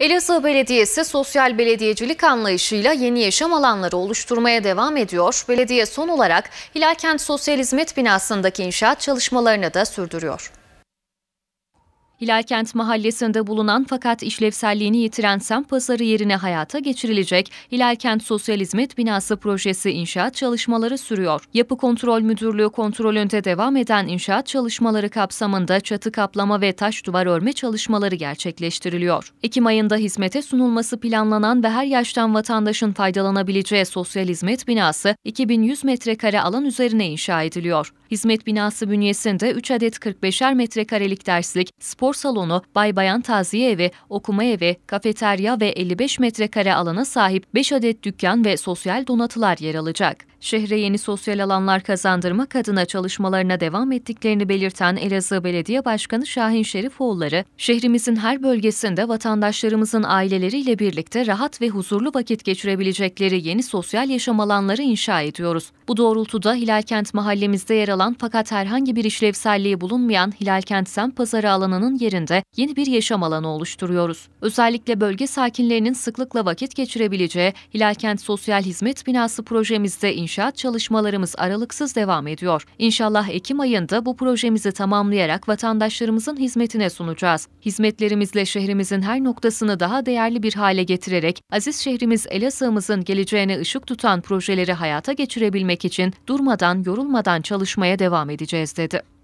Elazığ Belediyesi sosyal belediyecilik anlayışıyla yeni yaşam alanları oluşturmaya devam ediyor. Belediye son olarak Hilalkent Sosyal Hizmet Binası'ndaki inşaat çalışmalarını da sürdürüyor. Hilalkent mahallesinde bulunan fakat işlevselliğini yitiren sem pazarı yerine hayata geçirilecek Hilalkent Sosyal Hizmet Binası projesi inşaat çalışmaları sürüyor. Yapı Kontrol Müdürlüğü kontrolünde devam eden inşaat çalışmaları kapsamında çatı kaplama ve taş duvar örme çalışmaları gerçekleştiriliyor. Ekim ayında hizmete sunulması planlanan ve her yaştan vatandaşın faydalanabileceği sosyal hizmet binası 2100 metrekare alan üzerine inşa ediliyor. Hizmet binası bünyesinde 3 adet 45'er metrekarelik derslik, spor spor salonu, bay bayan taziye evi, okuma evi, kafeterya ve 55 metrekare alana sahip 5 adet dükkan ve sosyal donatılar yer alacak. Şehre yeni sosyal alanlar kazandırmak adına çalışmalarına devam ettiklerini belirten Elazığ Belediye Başkanı Şahin Şerifoğulları, şehrimizin her bölgesinde vatandaşlarımızın aileleriyle birlikte rahat ve huzurlu vakit geçirebilecekleri yeni sosyal yaşam alanları inşa ediyoruz. Bu doğrultuda Hilalkent mahallemizde yer alan fakat herhangi bir işlevselliği bulunmayan Hilalkent Sen Pazarı alanının yerinde yeni bir yaşam alanı oluşturuyoruz. Özellikle bölge sakinlerinin sıklıkla vakit geçirebileceği Hilalkent Sosyal Hizmet Binası projemizde inşa inşaat çalışmalarımız aralıksız devam ediyor. İnşallah Ekim ayında bu projemizi tamamlayarak vatandaşlarımızın hizmetine sunacağız. Hizmetlerimizle şehrimizin her noktasını daha değerli bir hale getirerek aziz şehrimiz Elazığ'ımızın geleceğine ışık tutan projeleri hayata geçirebilmek için durmadan, yorulmadan çalışmaya devam edeceğiz dedi.